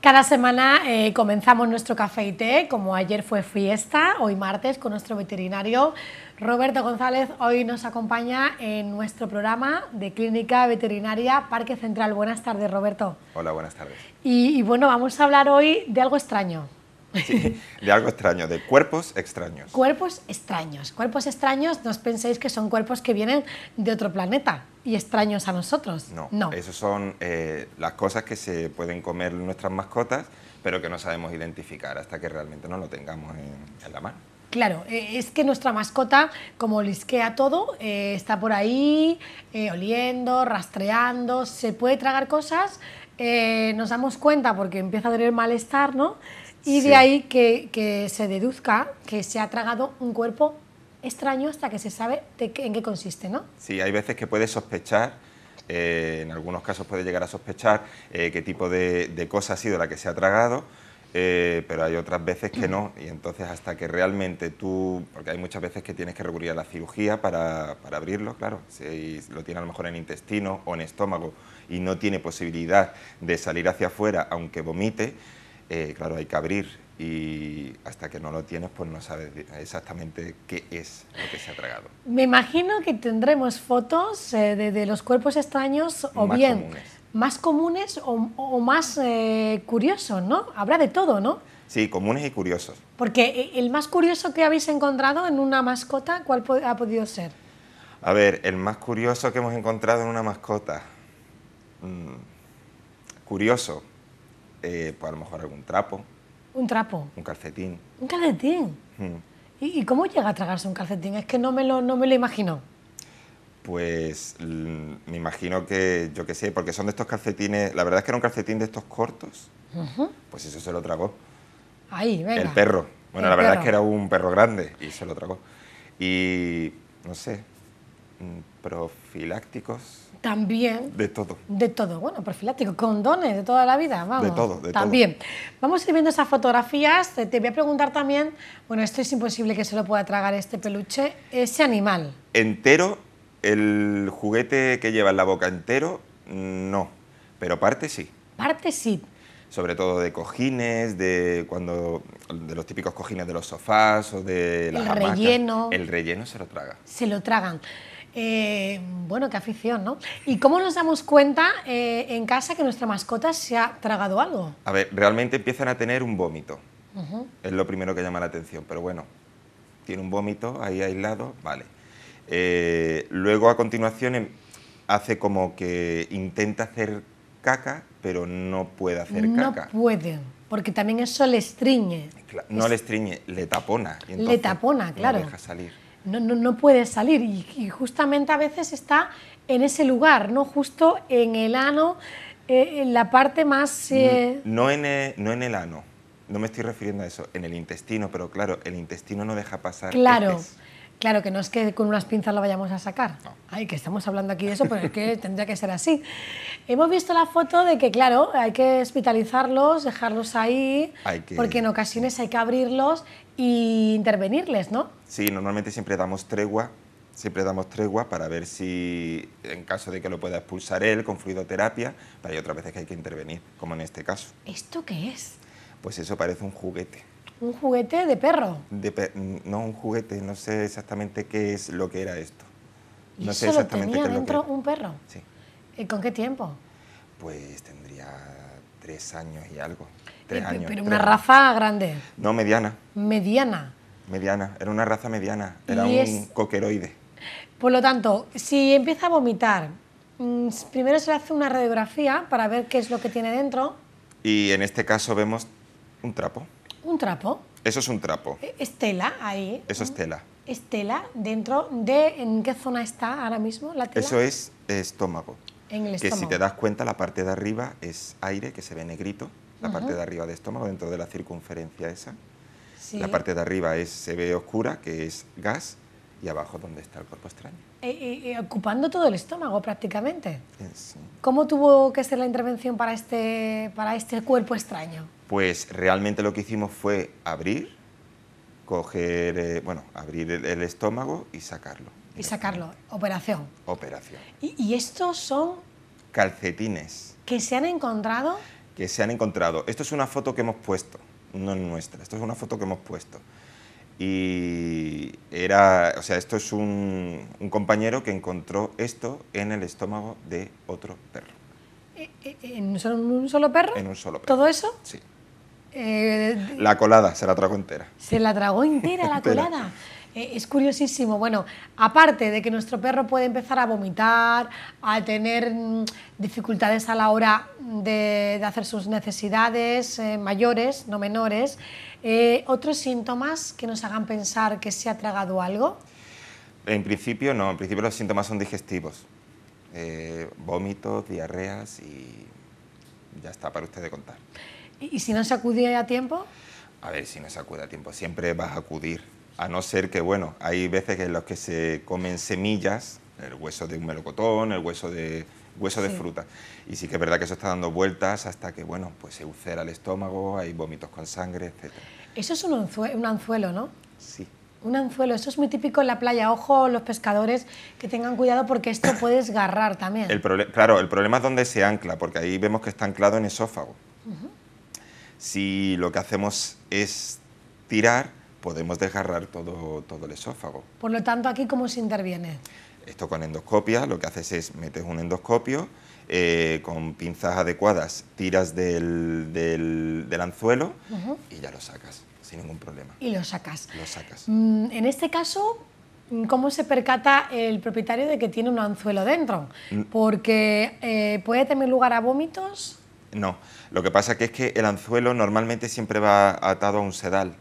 Cada semana eh, comenzamos nuestro café y té, como ayer fue fiesta, hoy martes, con nuestro veterinario Roberto González. Hoy nos acompaña en nuestro programa de Clínica Veterinaria Parque Central. Buenas tardes, Roberto. Hola, buenas tardes. y bueno, vamos a hablar hoy de algo extraño de algo extraño, de cuerpos extraños. Cuerpos extraños. Cuerpos extraños, no os penséis que son cuerpos que vienen de otro planeta y extraños a nosotros. No, no. Esas son eh, las cosas que se pueden comer nuestras mascotas, pero que no sabemos identificar hasta que realmente no lo tengamos en, la mano. Claro, e, es que nuestra mascota, como lisquea todo, eh, está por ahí, eh, oliendo, rastreando, se puede tragar cosas, nos damos cuenta porque empieza a tener malestar, ¿no? Y de ahí que, se deduzca que se ha tragado un cuerpo extraño hasta que se sabe en qué consiste, ¿no? Sí, hay veces que puedes sospechar, eh, en algunos casos puede llegar a sospechar eh, qué tipo de, cosa ha sido la que se ha tragado, eh, pero hay otras veces que no, y entonces hasta que realmente tú, porque hay muchas veces que tienes que recurrir a la cirugía para, abrirlo, claro, si lo tiene a lo mejor en intestino o en estómago y no tiene posibilidad de salir hacia afuera aunque vomite, eh, claro, hay que abrir y hasta que no lo tienes pues no sabes exactamente qué es lo que se ha tragado. Me imagino que tendremos fotos eh, de, los cuerpos extraños o bien más comunes o, más eh, curiosos, ¿no? Habrá de todo, ¿no? Sí, comunes y curiosos. Porque el más curioso que habéis encontrado en una mascota, ¿cuál ha podido ser? A ver, el más curioso que hemos encontrado en una mascota. Mm, curioso eh, pues a lo mejor algún trapo. ¿Un trapo? Un calcetín. ¿Un calcetín? ¿Y, cómo llega a tragarse un calcetín? Es que no me lo, no me lo imagino. Pues mm, me imagino que, yo qué sé, porque son de estos calcetines, la verdad es que era un calcetín de estos cortos, pues eso se lo tragó. Ahí, venga. El perro. Bueno, la verdad es que era un perro grande y se lo tragó. Y no sé, Mm, profilácticos. También. De todo. De todo, bueno, profilácticos, condones de toda la vida, vamos. De todo, de También. Vamos a ir viendo esas fotografías. Eh, te voy a preguntar también, bueno, esto es imposible que se lo pueda tragar este peluche, ese animal. Entero, el juguete que lleva en la boca entero, no, pero parte sí. Parte sí. Sobre todo de cojines, de cuando de los típicos cojines de los sofás o de el relleno. El relleno se lo traga. Se lo tragan. Eh, bueno, qué afición, ¿no? ¿Y cómo nos damos cuenta eh, en casa que nuestra mascota se ha tragado algo? A ver, realmente empiezan a tener un vómito. Es lo primero que llama la atención, pero bueno, tiene un vómito ahí aislado, vale. Eh, luego a continuación em, hace como que intenta hacer caca, pero no puede hacer caca. No puede, porque también eso le estriñe. No le estriñe, le tapona. Y le tapona, claro. No deja salir no, no, salir y, justamente a veces está en ese lugar, ¿no? justo en el ano, eh, en la parte más... Eh, no, en el, no en el ano, no me estoy refiriendo a eso, en el intestino, pero claro, el intestino no deja pasar. Claro. Claro, que no es que con unas pinzas lo vayamos a sacar. Ay, que estamos hablando aquí de eso, pero es que tendría que ser así. Hemos visto la foto de que, claro, hay que hospitalizarlos, dejarlos ahí, porque en ocasiones hay que abrirlos y intervenirles, ¿no? Sí, normalmente siempre damos tregua, siempre damos tregua para ver si, en caso de que lo pueda expulsar él con fluidoterapia, pero hay otras veces que hay que intervenir, como en este caso. ¿Esto qué es? Pues eso parece un juguete. ¿Un juguete de perro? no, un juguete, no sé exactamente qué es lo que era esto. no eso exactamente lo tenía dentro un perro? Sí. ¿Y con qué tiempo? Pues tendría tres años y algo. Pero una raza grande. No, mediana. Mediana. Mediana, era una raza mediana, era un coqueroide. Por lo tanto, si empieza a vomitar, mm, primero se le hace una radiografía para ver qué es lo que tiene dentro. Y en este caso vemos un trapo. ¿Un trapo? Eso es un trapo. E, Estela ahí. Eso es tela. Estela dentro de... ¿En qué zona está ahora mismo la tela? Eso es estómago. En estómago. Que si te das cuenta, la parte de arriba es aire que se ve negrito la parte de arriba del estómago, dentro de la circunferencia esa. La parte de arriba es, se ve oscura, que es gas, y abajo donde está el cuerpo extraño. Y eh, eh, eh, ocupando todo el estómago prácticamente. Sí. ¿Cómo tuvo que ser la intervención para este, para este cuerpo extraño? Pues realmente lo que hicimos fue abrir, coger, bueno, abrir el, estómago y sacarlo. Y sacarlo, operación. Operación. ¿Y, y estos son? Calcetines. ¿Que se han encontrado? que se han encontrado. Esto es una foto que hemos puesto, no es nuestra, esto es una foto que hemos puesto. Y era, o sea, esto es un, compañero que encontró esto en el estómago de otro perro. ¿E, e, ¿En un solo, perro? En un solo perro. ¿Todo eso? Sí. Eh, la colada, se la tragó entera. Se la tragó entera la colada. Eh, es curiosísimo. Bueno, aparte de que nuestro perro puede empezar a vomitar, a tener mm, dificultades a la hora de, hacer sus necesidades eh, mayores, no menores, eh, ¿otros síntomas que nos hagan pensar que se ha tragado algo? En principio no, en principio los síntomas son digestivos. vómitos, diarreas y ya está para usted de contar. ¿Y si no se acude a tiempo? A ver, si no se acude a tiempo, siempre vas a acudir a no ser que, bueno, hay veces en las que se comen semillas, el hueso de un melocotón, el hueso de hueso de fruta. Y sí que es verdad que eso está dando vueltas hasta que, bueno, pues se ulcera el estómago, hay vómitos con sangre, etc. Eso es un, anzuelo, ¿no? Sí. Un anzuelo, Eso es muy típico en la playa. Ojo, los pescadores que tengan cuidado porque esto puede desgarrar también. El claro, el problema es dónde se ancla, porque ahí vemos que está anclado en esófago. Si lo que hacemos es tirar, podemos desgarrar todo, todo el esófago. Por lo tanto, ¿aquí cómo se interviene? Esto con endoscopia, lo que haces es metes un endoscopio, eh, con pinzas adecuadas, tiras del, del, anzuelo y ya lo sacas, sin ningún problema. Y lo sacas. Lo sacas. Mm, en este caso, ¿Cómo se percata el propietario de que tiene un anzuelo dentro? Mm. Porque eh, puede tener lugar a vómitos. No, lo que pasa que es que el anzuelo normalmente siempre va atado a un sedal.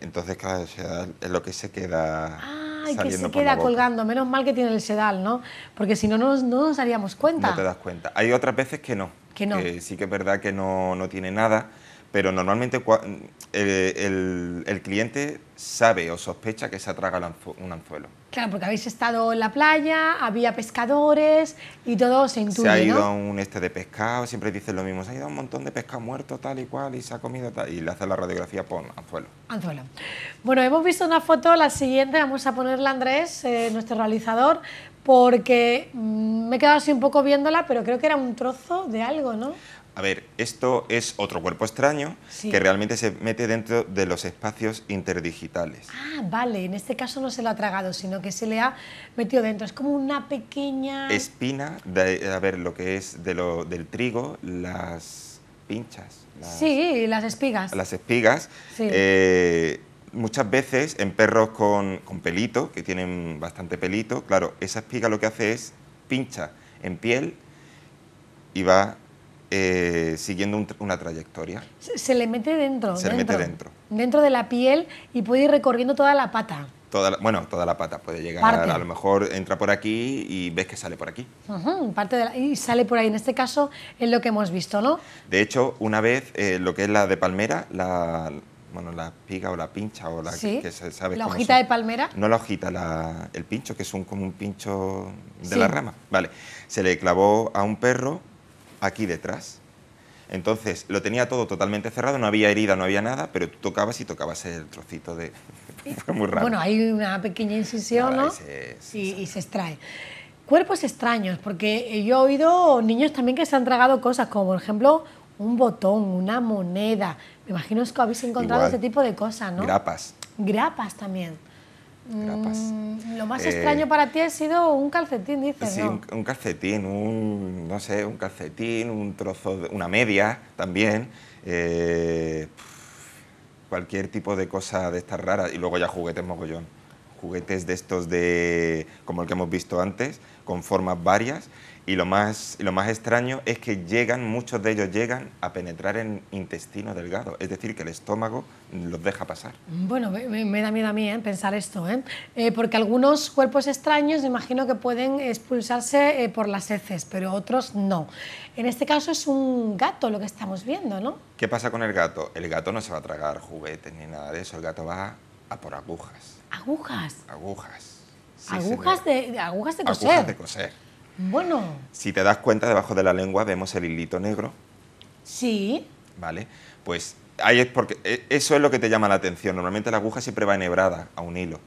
Entonces, claro, sedal es lo que se queda. Ay, que se queda colgando. Menos mal que tiene el sedal, ¿no? Porque si no, no, nos daríamos cuenta. No te das cuenta. Hay otras veces que no. Que no. Que sí que es verdad que no, no tiene nada pero normalmente el, el, cliente sabe o sospecha que se tragado un anzuelo. Claro, porque habéis estado en la playa, había pescadores y todo se intuye, Se ha ido a un este de pescado, siempre dicen lo mismo, se ha ido a un montón de pescado muerto tal y cual y se ha comido tal, y le hace la radiografía, por anzuelo. Anzuelo. Bueno, hemos visto una foto, la siguiente, vamos a ponerla Andrés, eh, nuestro realizador, porque mm, me he quedado así un poco viéndola, pero creo que era un trozo de algo, ¿no? a ver, esto es otro cuerpo extraño que realmente se mete dentro de los espacios interdigitales. Ah, vale, en este caso no se lo ha tragado, sino que se le ha metido dentro. Es como una pequeña... Espina, a ver, lo que es del trigo, las pinchas. sí, las espigas. Las espigas. Eh, muchas veces en perros con pelito, que tienen bastante pelito, claro, esa espiga lo que hace es pincha en piel y va eh, siguiendo una trayectoria. Se, le mete dentro. Se dentro, le mete dentro. Dentro de la piel y puede ir recorriendo toda la pata. Toda bueno, toda la pata puede llegar, a lo mejor entra por aquí y ves que sale por aquí. parte y sale por ahí, en este caso es lo que hemos visto, ¿no? De hecho, una vez eh, lo que es la de palmera, la, bueno, la piga o la pincha o la que se sabe. La hojita de palmera. No la hojita, el pincho, que es como un pincho de la rama. Vale, se le clavó a un perro aquí detrás. Entonces, lo tenía todo totalmente cerrado, no había herida, no había nada, pero tú tocabas y tocabas el trocito de... raro. Bueno, hay una pequeña incisión, ¿no? Y se, extrae. Cuerpos extraños, porque yo he oído niños también que se han tragado cosas, como por ejemplo un botón, una moneda. Me imagino que habéis encontrado ese tipo de cosas, ¿no? Grapas. Grapas también. Mm, lo más eh, extraño para ti ha sido un calcetín, dices, sí, ¿no? un, calcetín, un, no sé, un calcetín, un trozo, de, una media también, eh, cualquier tipo de cosa de estas raras, y luego ya juguetes mogollón juguetes de estos de, como el que hemos visto antes, con formas varias. Y lo más, lo más extraño es que llegan, muchos de ellos llegan a penetrar en intestino delgado, es decir, que el estómago los deja pasar. Bueno, me, da miedo a mí ¿eh? pensar esto, ¿eh? Eh, porque algunos cuerpos extraños imagino que pueden expulsarse por las heces, pero otros no. En este caso es un gato lo que estamos viendo, ¿no? ¿Qué pasa con el gato? El gato no se va a tragar juguetes ni nada de eso, el gato va a a ah, por agujas. ¿Agujas? Agujas. agujas, de, agujas de coser. Agujas de coser. Bueno. Si te das cuenta, debajo de la lengua vemos el hilito negro. Sí. Vale. Pues ahí es porque e, eso es lo que te llama la atención. Normalmente la aguja siempre va enhebrada a un hilo.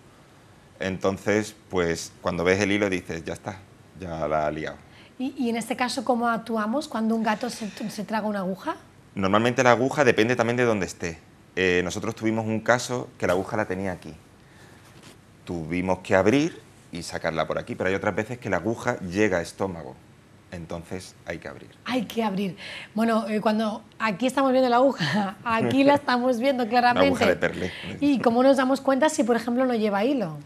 Entonces, pues cuando ves el hilo dices, ya está, ya la ha liado. ¿Y, en este caso cómo actuamos cuando un gato se, se traga una aguja? Normalmente la aguja depende también de dónde esté. Eh, nosotros tuvimos un caso que la aguja la tenía aquí. Tuvimos que abrir y sacarla por aquí, pero hay otras veces que la aguja llega a estómago. Entonces hay que abrir. Hay que abrir. Bueno, eh, cuando aquí estamos viendo la aguja, aquí la estamos viendo claramente. Una aguja de perle. ¿Y cómo nos damos cuenta si, por ejemplo, no lleva hilo?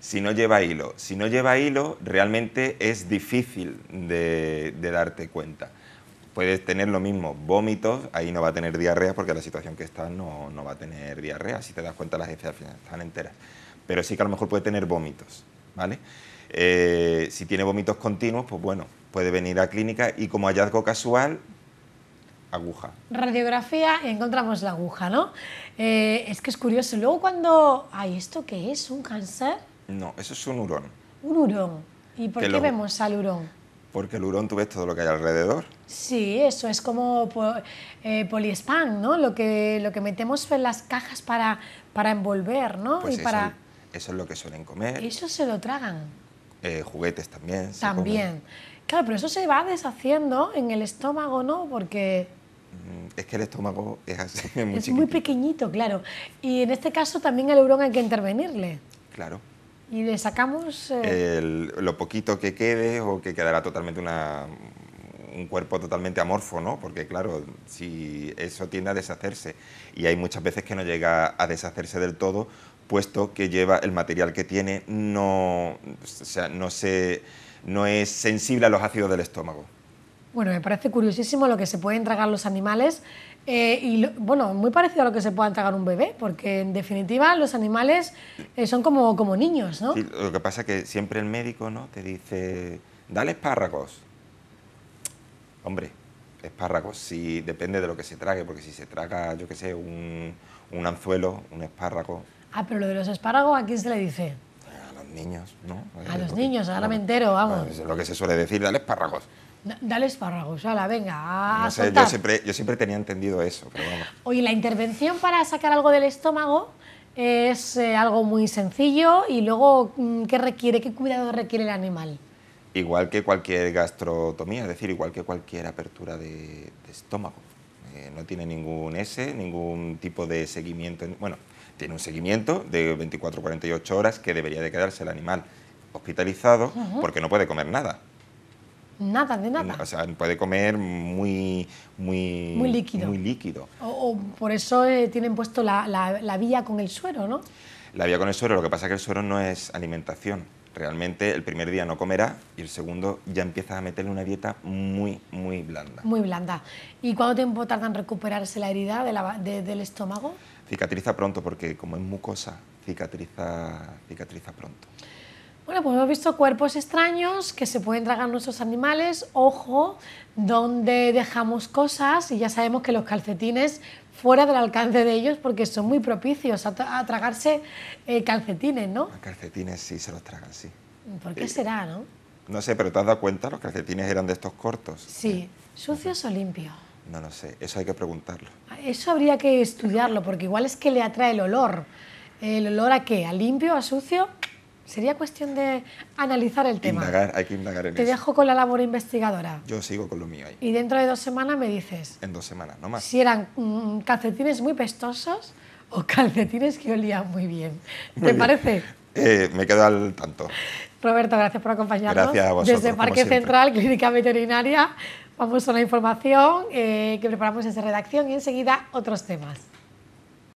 Si no lleva hilo. Si no lleva hilo, realmente es difícil de darte cuenta puedes tener lo mismo, vómitos, ahí no va a tener diarrea porque la situación que está no, va a tener diarrea, si te das cuenta las heces están enteras, pero sí que a lo mejor puede tener vómitos, ¿vale? Eh, si tiene vómitos continuos, pues bueno, puede venir a clínica y como hallazgo casual, aguja. Radiografía encontramos la aguja, ¿no? Eh, es que es curioso. Luego cuando... Ay, ¿esto qué es? ¿Un cáncer? No, eso es un urón Un urón ¿Y por qué vemos al hurón? Porque el hurón tú ves todo lo que hay alrededor. Sí, eso es como pues, eh, ¿no? Lo que, lo que metemos en las cajas para, para envolver, ¿no? Pues y eso, para... eso es lo que suelen comer. Eso se lo tragan. Eh, juguetes también. También. Claro, pero eso se va deshaciendo en el estómago, ¿no? Porque... Mm, es que el estómago es así, es muy, es muy pequeñito, claro. Y en este caso también el hurón hay que intervenirle. Claro. ¿Y le sacamos...? Eh, lo poquito que quede o que quedará totalmente una, un cuerpo totalmente amorfo, ¿no? Porque claro, si eso tiende a deshacerse y hay muchas veces que no llega a deshacerse del todo, puesto que lleva el material que tiene no, no, se, no es sensible a los ácidos del estómago. Bueno, me parece curiosísimo lo que se pueden tragar los animales eh, y bueno, muy parecido a lo que se pueda tragar un bebé, porque en definitiva los animales eh, son como, como niños, ¿no? Sí, lo que pasa es que siempre el médico ¿no? te dice, dale espárragos. Hombre, espárragos, si depende de lo que se trague, porque si se traga, yo qué sé, un, un anzuelo, un espárrago. Ah, pero lo de los espárragos, ¿a quién se le dice? A los niños, ¿no? A, los niños, ahora me entero, vamos. Es lo que se suele decir, dale espárragos. Dale espárragos, ala, venga, a no sé, yo, siempre, tenía entendido eso, pero Oye, la intervención para sacar algo del estómago es eh, algo muy sencillo y luego, mm, ¿qué requiere, qué cuidado requiere el animal? Igual que cualquier gastrotomía, es decir, igual que cualquier apertura de, estómago. Eh, no tiene ningún S, ningún tipo de seguimiento, bueno, tiene un seguimiento de 24-48 horas que debería de quedarse el animal hospitalizado porque no puede comer nada. Nada, de nada. O sea, puede comer muy, muy, muy líquido. Muy líquido. O, por eso eh, tienen puesto la, vía con el suero, ¿no? La vía con el suero, lo que pasa es que el suero no es alimentación. Realmente el primer día no comerá y el segundo ya empieza a meterle una dieta muy, muy blanda. Muy blanda. ¿Y cuánto tiempo tarda en recuperarse la herida del estómago? Cicatriza pronto porque como es mucosa, cicatriza, cicatriza pronto. Bueno, pues hemos visto cuerpos extraños que se pueden tragar nuestros animales, ojo, donde dejamos cosas y ya sabemos que los calcetines fuera del alcance de ellos porque son muy propicios a, tragarse eh, calcetines, ¿no? Los calcetines sí se los tragan, sí. ¿Por qué será, no? No sé, pero ¿te has dado cuenta? Los calcetines eran de estos cortos. Sí. Eh, ¿Sucios o limpios? No lo sé, eso hay que preguntarlo. Ah, eso habría que estudiarlo porque igual es que le atrae el olor. ¿El olor a qué? ¿A limpio? ¿A sucio? Sería cuestión de analizar el tema. Indagar, hay que indagar en Te dejo con la labor investigadora. Yo sigo con lo mío ahí. Y dentro de dos semanas me dices. En dos semanas, no más. Si eran mm, calcetines muy pestosos o calcetines que olían muy bien. ¿Te parece? Eh, me quedo al tanto. Roberto, gracias por acompañarnos. Gracias a vosotros, Desde Parque Central, Clínica Veterinaria, vamos a una información eh, que preparamos desde redacción y enseguida otros temas.